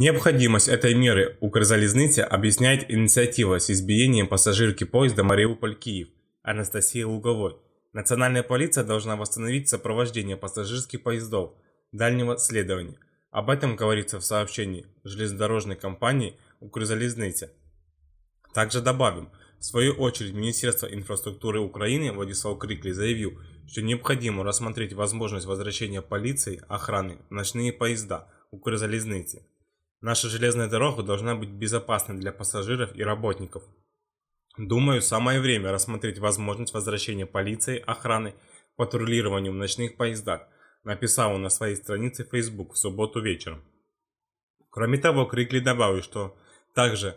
Необходимость этой меры Укрзалезницы объясняет инициатива с избиением пассажирки поезда Мариуполь-Киев Анастасии Луговой. Национальная полиция должна восстановить сопровождение пассажирских поездов дальнего следования. Об этом говорится в сообщении железнодорожной компании Укрзалезницы. Также добавим, в свою очередь Министерство инфраструктуры Украины Владислав Крикли заявил, что необходимо рассмотреть возможность возвращения полиции охраны ночные поезда Укрзалезницы. Наша железная дорога должна быть безопасной для пассажиров и работников. Думаю, самое время рассмотреть возможность возвращения полиции, охраны, патрулированию в ночных поездах, написал он на своей странице Facebook в субботу вечером. Кроме того, Крикли добавил, что также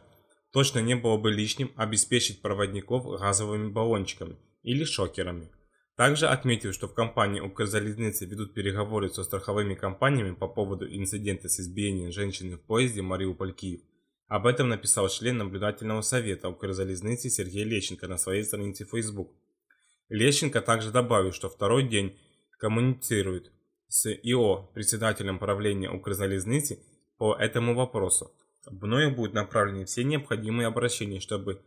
точно не было бы лишним обеспечить проводников газовыми баллончиками или шокерами – также отметил, что в компании «Укрзалезницы» ведут переговоры со страховыми компаниями по поводу инцидента с избиением женщины в поезде Мариуполь-Киев. Об этом написал член наблюдательного совета «Укрзалезницы» Сергей Лещенко на своей странице Facebook. Лещенко также добавил, что второй день коммуницирует с ИО, председателем правления «Укрзалезницы», по этому вопросу. Мною будут направлены все необходимые обращения, чтобы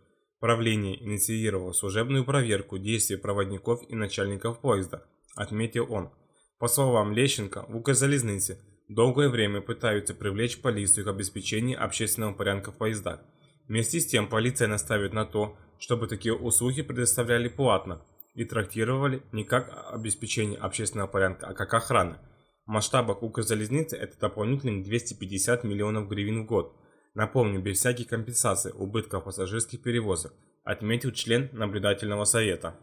Правление инициировало служебную проверку действий проводников и начальников поезда, отметил он. По словам Лещенко, в Укрзалезнице долгое время пытаются привлечь полицию к обеспечению общественного порядка в поездах. Вместе с тем полиция наставит на то, чтобы такие услуги предоставляли платно и трактировали не как обеспечение общественного порядка, а как охрана. В масштабах Укрзалезницы это дополнительных 250 миллионов гривен в год – Напомню, без всяких компенсаций убытков пассажирских перевозок, отметил член наблюдательного совета.